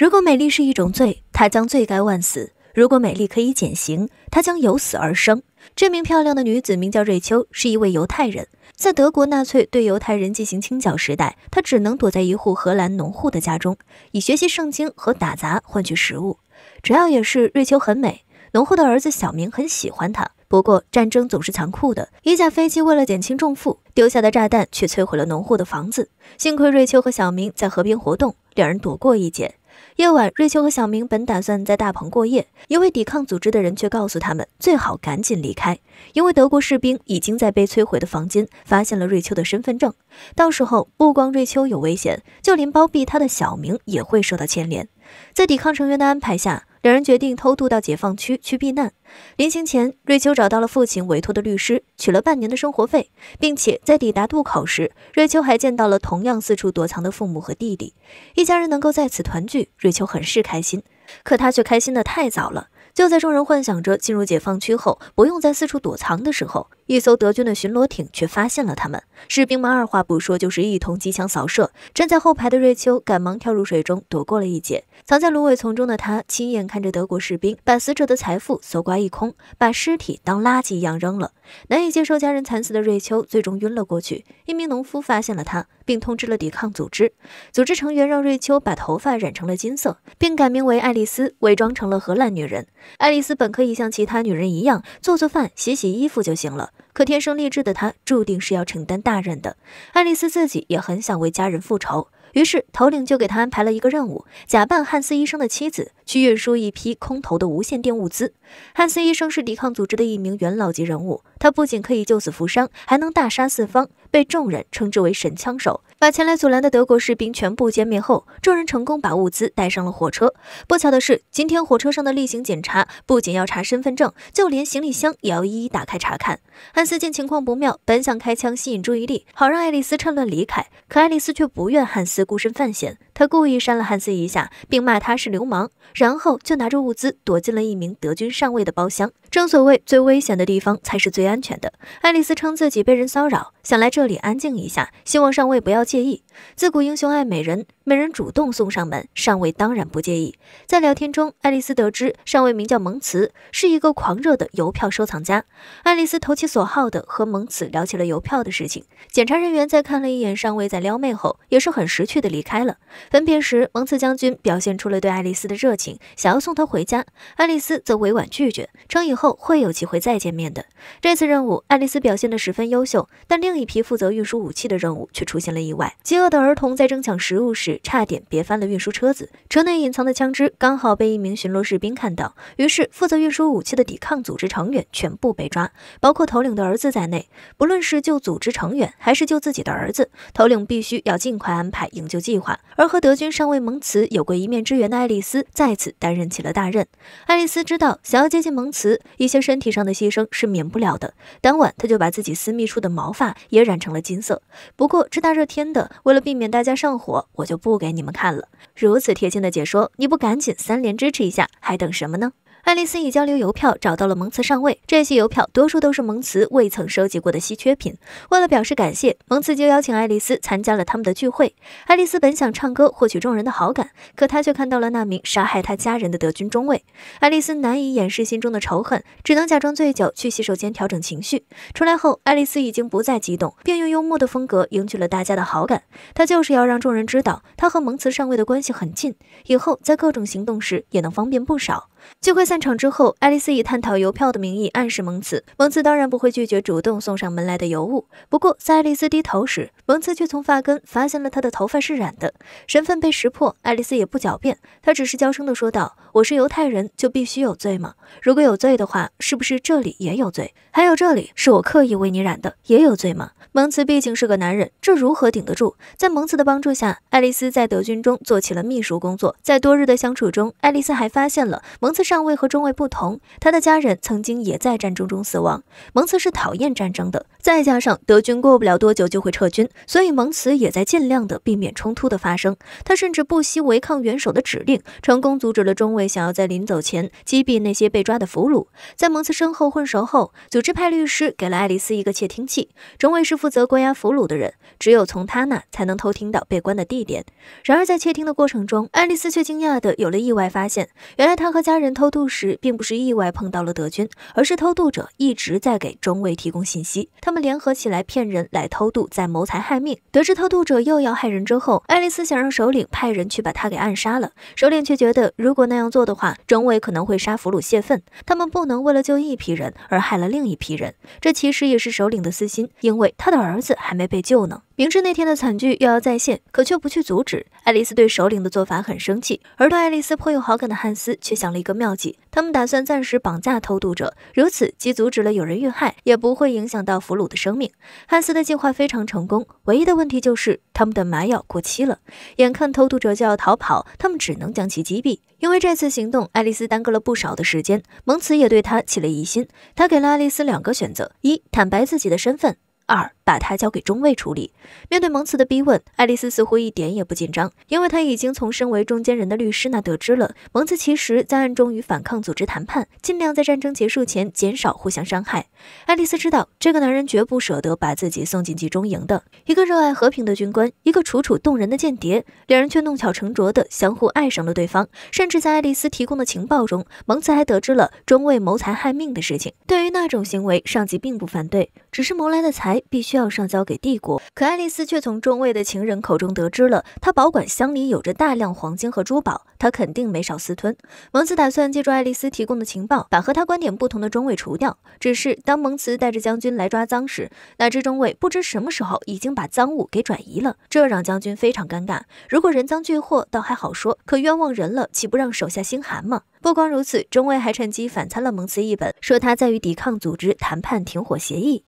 如果美丽是一种罪，她将罪该万死；如果美丽可以减刑，她将由死而生。这名漂亮的女子名叫瑞秋，是一位犹太人，在德国纳粹对犹太人进行清剿时代，她只能躲在一户荷兰农户的家中，以学习圣经和打杂换取食物。主要也是瑞秋很美，农户的儿子小明很喜欢她。不过战争总是残酷的，一架飞机为了减轻重负丢下的炸弹却摧毁了农户的房子。幸亏瑞秋和小明在河边活动，两人躲过一劫。夜晚，瑞秋和小明本打算在大棚过夜，一位抵抗组织的人却告诉他们，最好赶紧离开，因为德国士兵已经在被摧毁的房间发现了瑞秋的身份证。到时候，不光瑞秋有危险，就连包庇他的小明也会受到牵连。在抵抗成员的安排下。两人决定偷渡到解放区去避难。临行前，瑞秋找到了父亲委托的律师，取了半年的生活费，并且在抵达渡口时，瑞秋还见到了同样四处躲藏的父母和弟弟。一家人能够在此团聚，瑞秋很是开心。可她却开心的太早了。就在众人幻想着进入解放区后不用再四处躲藏的时候，一艘德军的巡逻艇却发现了他们。士兵们二话不说，就是一通机枪扫射。站在后排的瑞秋赶忙跳入水中，躲过了一劫。藏在芦苇丛中的他，亲眼看着德国士兵把死者的财富搜刮一空，把尸体当垃圾一样扔了。难以接受家人惨死的瑞秋，最终晕了过去。一名农夫发现了他，并通知了抵抗组织。组织成员让瑞秋把头发染成了金色，并改名为爱丽丝，伪装成了荷兰女人。爱丽丝本可以像其他女人一样做做饭、洗洗衣服就行了，可天生丽质的她注定是要承担大任的。爱丽丝自己也很想为家人复仇，于是头领就给她安排了一个任务：假扮汉斯医生的妻子，去运输一批空投的无线电物资。汉斯医生是抵抗组织的一名元老级人物，他不仅可以救死扶伤，还能大杀四方。被众人称之为神枪手，把前来阻拦的德国士兵全部歼灭后，众人成功把物资带上了火车。不巧的是，今天火车上的例行检查不仅要查身份证，就连行李箱也要一一打开查看。汉斯见情况不妙，本想开枪吸引注意力，好让爱丽丝趁乱离开，可爱丽丝却不愿汉斯孤身犯险。他故意扇了汉斯一下，并骂他是流氓，然后就拿着物资躲进了一名德军上尉的包厢。正所谓最危险的地方才是最安全的。爱丽丝称自己被人骚扰，想来这里安静一下，希望上尉不要介意。自古英雄爱美人，美人主动送上门，上尉当然不介意。在聊天中，爱丽丝得知上尉名叫蒙茨，是一个狂热的邮票收藏家。爱丽丝投其所好的和蒙茨聊起了邮票的事情。检查人员在看了一眼上尉在撩妹后，也是很识趣的离开了。分别时，蒙茨将军表现出了对爱丽丝的热情，想要送她回家。爱丽丝则委婉拒绝，称以后会有机会再见面的。这次任务，爱丽丝表现得十分优秀，但另一批负责运输武器的任务却出现了意外，饥饿。的儿童在争抢食物时，差点别翻了运输车子。车内隐藏的枪支刚好被一名巡逻士兵看到，于是负责运输武器的抵抗组织成员全部被抓，包括头领的儿子在内。不论是救组织成员，还是救自己的儿子，头领必须要尽快安排营救计划。而和德军上尉蒙茨有过一面之缘的爱丽丝，再次担任起了大任。爱丽丝知道，想要接近蒙茨，一些身体上的牺牲是免不了的。当晚，她就把自己私密处的毛发也染成了金色。不过这大热天的。为了避免大家上火，我就不给你们看了。如此贴心的解说，你不赶紧三连支持一下，还等什么呢？爱丽丝以交流邮票找到了蒙茨上尉。这些邮票多数都是蒙茨未曾收集过的稀缺品。为了表示感谢，蒙茨就邀请爱丽丝参加了他们的聚会。爱丽丝本想唱歌获取众人的好感，可她却看到了那名杀害她家人的德军中尉。爱丽丝难以掩饰心中的仇恨，只能假装醉酒去洗手间调整情绪。出来后，爱丽丝已经不再激动，并用幽默的风格赢取了大家的好感。她就是要让众人知道她和蒙茨上尉的关系很近，以后在各种行动时也能方便不少。聚会散场之后，爱丽丝以探讨邮票的名义暗示蒙兹。蒙兹当然不会拒绝主动送上门来的尤物。不过，在爱丽丝低头时，蒙兹却从发根发现了她的头发是染的。身份被识破，爱丽丝也不狡辩，她只是娇声地说道：“我是犹太人，就必须有罪吗？如果有罪的话，是不是这里也有罪？还有这里是我刻意为你染的，也有罪吗？”蒙兹毕竟是个男人，这如何顶得住？在蒙兹的帮助下，爱丽丝在德军中做起了秘书工作。在多日的相处中，爱丽丝还发现了蒙。蒙茨上尉和中尉不同，他的家人曾经也在战争中死亡。蒙茨是讨厌战争的，再加上德军过不了多久就会撤军，所以蒙茨也在尽量的避免冲突的发生。他甚至不惜违抗元首的指令，成功阻止了中尉想要在临走前击毙那些被抓的俘虏。在蒙茨身后混熟后，组织派律师给了爱丽丝一个窃听器。中尉是负责关押俘虏的人，只有从他那才能偷听到被关的地点。然而在窃听的过程中，爱丽丝却惊讶的有了意外发现，原来他和家。人偷渡时并不是意外碰到了德军，而是偷渡者一直在给中尉提供信息。他们联合起来骗人来偷渡，在谋财害命。得知偷渡者又要害人之后，爱丽丝想让首领派人去把他给暗杀了。首领却觉得如果那样做的话，中尉可能会杀俘虏泄愤。他们不能为了救一批人而害了另一批人。这其实也是首领的私心，因为他的儿子还没被救呢。明知那天的惨剧又要再现，可却不去阻止。爱丽丝对首领的做法很生气，而对爱丽丝颇有好感的汉斯却想了一个。妙计，他们打算暂时绑架偷渡者，如此既阻止了有人遇害，也不会影响到俘虏的生命。汉斯的计划非常成功，唯一的问题就是他们的麻药过期了。眼看偷渡者就要逃跑，他们只能将其击毙。因为这次行动，爱丽丝耽搁了不少的时间，蒙兹也对他起了疑心。他给了爱丽丝两个选择：一、坦白自己的身份；二。把他交给中尉处理。面对蒙茨的逼问，爱丽丝似乎一点也不紧张，因为她已经从身为中间人的律师那得知了，蒙茨其实在暗中与反抗组织谈判，尽量在战争结束前减少互相伤害。爱丽丝知道这个男人绝不舍得把自己送进集中营的。一个热爱和平的军官，一个楚楚动人的间谍，两人却弄巧成拙的相互爱上了对方。甚至在爱丽丝提供的情报中，蒙茨还得知了中尉谋财害命的事情。对于那种行为，上级并不反对，只是谋来的财必须要。要上交给帝国，可爱丽丝却从中尉的情人口中得知了，他保管箱里有着大量黄金和珠宝，他肯定没少私吞。蒙茨打算借助爱丽丝提供的情报，把和他观点不同的中尉除掉。只是当蒙茨带着将军来抓赃时，哪知中尉不知什么时候已经把赃物给转移了，这让将军非常尴尬。如果人赃俱获倒还好说，可冤枉人了，岂不让手下心寒吗？不光如此，中尉还趁机反参了蒙茨一本，说他在与抵抗组织谈判停火协议。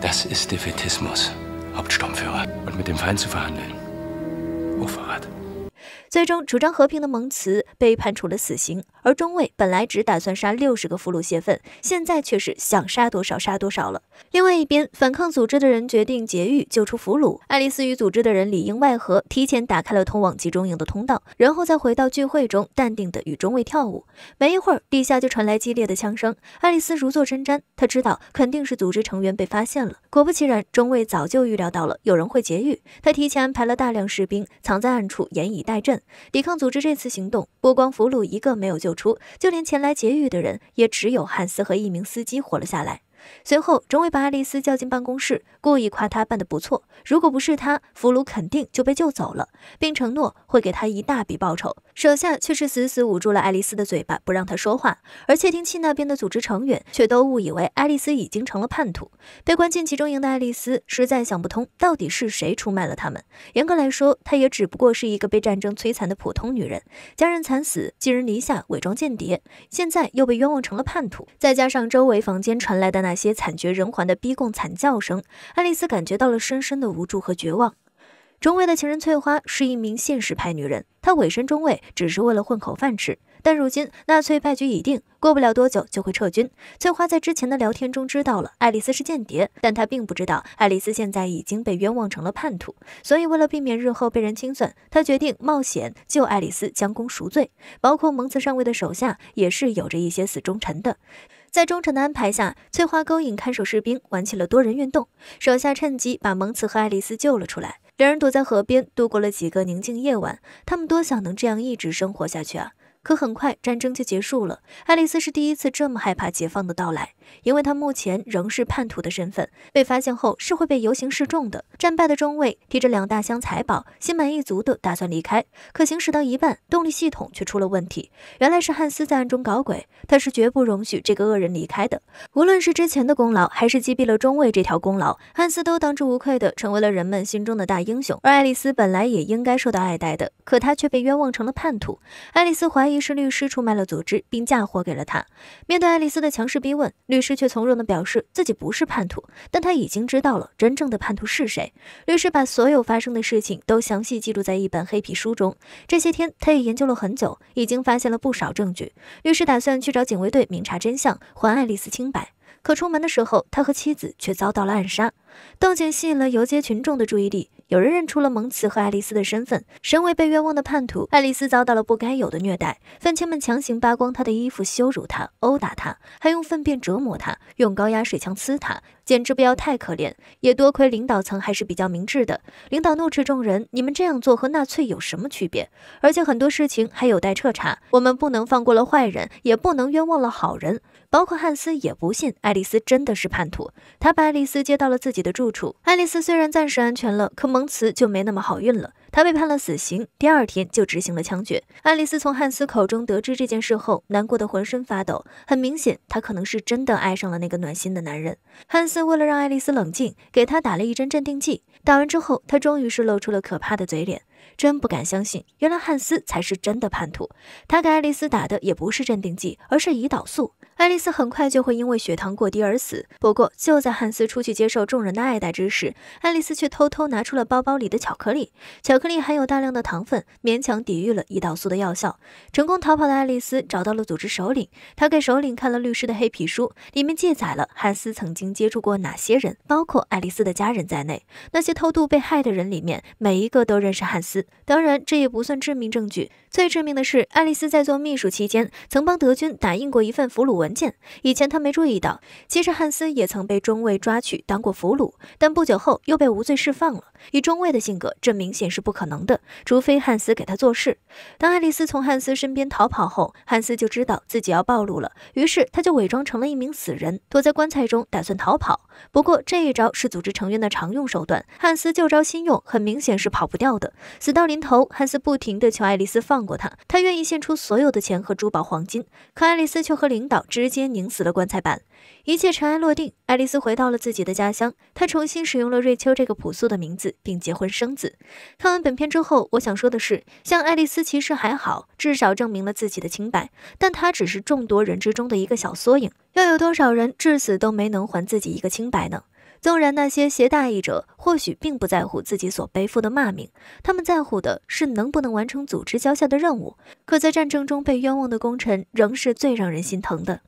Das ist Defetismus, Hauptsturmführer. Und mit dem Feind zu verhandeln, Hochverrat. Oh, 最终，主张和平的蒙茨被判处了死刑，而中尉本来只打算杀六十个俘虏泄愤，现在却是想杀多少杀多少了。另外一边，反抗组织的人决定劫狱救出俘虏。爱丽丝与组织的人里应外合，提前打开了通往集中营的通道，然后再回到聚会中，淡定地与中尉跳舞。没一会儿，地下就传来激烈的枪声，爱丽丝如坐针毡，她知道肯定是组织成员被发现了。果不其然，中尉早就预料到了有人会劫狱，他提前安排了大量士兵藏在暗处，严以待镇。抵抗组织这次行动，不光俘虏一个没有救出，就连前来劫狱的人，也只有汉斯和一名司机活了下来。随后，中尉把爱丽丝叫进办公室，故意夸她办得不错。如果不是她，俘虏肯定就被救走了，并承诺会给她一大笔报酬。手下却是死死捂住了爱丽丝的嘴巴，不让她说话。而窃听器那边的组织成员却都误以为爱丽丝已经成了叛徒。被关进集中营的爱丽丝实在想不通，到底是谁出卖了他们。严格来说，她也只不过是一个被战争摧残的普通女人，家人惨死，寄人篱下，伪装间谍，现在又被冤枉成了叛徒。再加上周围房间传来的那。些惨绝人寰的逼供惨叫声，爱丽丝感觉到了深深的无助和绝望。中尉的情人翠花是一名现实派女人，她委身中尉只是为了混口饭吃。但如今纳粹败局已定，过不了多久就会撤军。翠花在之前的聊天中知道了爱丽丝是间谍，但她并不知道爱丽丝现在已经被冤枉成了叛徒。所以为了避免日后被人清算，她决定冒险救爱丽丝，将功赎罪。包括蒙茨上尉的手下也是有着一些死忠臣的。在忠诚的安排下，翠花勾引看守士兵，玩起了多人运动。手下趁机把蒙茨和爱丽丝救了出来。两人躲在河边度过了几个宁静夜晚。他们多想能这样一直生活下去啊！可很快，战争就结束了。爱丽丝是第一次这么害怕解放的到来，因为她目前仍是叛徒的身份，被发现后是会被游行示众的。战败的中尉提着两大箱财宝，心满意足的打算离开，可行驶到一半，动力系统却出了问题。原来是汉斯在暗中搞鬼，他是绝不容许这个恶人离开的。无论是之前的功劳，还是击毙了中尉这条功劳，汉斯都当之无愧的成为了人们心中的大英雄。而爱丽丝本来也应该受到爱戴的，可她却被冤枉成了叛徒。爱丽丝怀。怀疑是律师出卖了组织，并嫁祸给了他。面对爱丽丝的强势逼问，律师却从容地表示自己不是叛徒，但他已经知道了真正的叛徒是谁。律师把所有发生的事情都详细记录在一本黑皮书中。这些天，他也研究了很久，已经发现了不少证据。律师打算去找警卫队明查真相，还爱丽丝清白。可出门的时候，他和妻子却遭到了暗杀，动静吸引了游街群众的注意力。有人认出了蒙茨和爱丽丝的身份。身为被冤枉的叛徒，爱丽丝遭到了不该有的虐待。愤青们强行扒光她的衣服，羞辱她，殴打她，还用粪便折磨她，用高压水枪呲她。简直不要太可怜，也多亏领导层还是比较明智的。领导怒斥众人：“你们这样做和纳粹有什么区别？而且很多事情还有待彻查，我们不能放过了坏人，也不能冤枉了好人。”包括汉斯也不信爱丽丝真的是叛徒，他把爱丽丝接到了自己的住处。爱丽丝虽然暂时安全了，可蒙茨就没那么好运了，他被判了死刑，第二天就执行了枪决。爱丽丝从汉斯口中得知这件事后，难过的浑身发抖。很明显，她可能是真的爱上了那个暖心的男人，汉斯。为了让爱丽丝冷静，给她打了一针镇定剂。打完之后，他终于是露出了可怕的嘴脸。真不敢相信，原来汉斯才是真的叛徒。他给爱丽丝打的也不是镇定剂，而是胰岛素。爱丽丝很快就会因为血糖过低而死。不过就在汉斯出去接受众人的爱戴之时，爱丽丝却偷偷拿出了包包里的巧克力。巧克力含有大量的糖分，勉强抵御了胰岛素的药效，成功逃跑的爱丽丝找到了组织首领。她给首领看了律师的黑皮书，里面记载了汉斯曾经接触过哪些人，包括爱丽丝的家人在内。那些偷渡被害的人里面，每一个都认识汉斯。当然，这也不算致命证据。最致命的是，爱丽丝在做秘书期间，曾帮德军打印过一份俘虏文件。以前她没注意到，其实汉斯也曾被中尉抓去当过俘虏，但不久后又被无罪释放了。以中尉的性格，这明显是不可能的，除非汉斯给他做事。当爱丽丝从汉斯身边逃跑后，汉斯就知道自己要暴露了，于是他就伪装成了一名死人，躲在棺材中打算逃跑。不过这一招是组织成员的常用手段，汉斯旧招新用，很明显是跑不掉的。斯。到临头，汉斯不停地求爱丽丝放过他，他愿意献出所有的钱和珠宝、黄金。可爱丽丝却和领导直接拧死了棺材板。一切尘埃落定，爱丽丝回到了自己的家乡。她重新使用了瑞秋这个朴素的名字，并结婚生子。看完本片之后，我想说的是，像爱丽丝其实还好，至少证明了自己的清白。但她只是众多人之中的一个小缩影。又有多少人至死都没能还自己一个清白呢？纵然那些携大义者或许并不在乎自己所背负的骂名，他们在乎的是能不能完成组织交下的任务。可在战争中被冤枉的功臣，仍是最让人心疼的。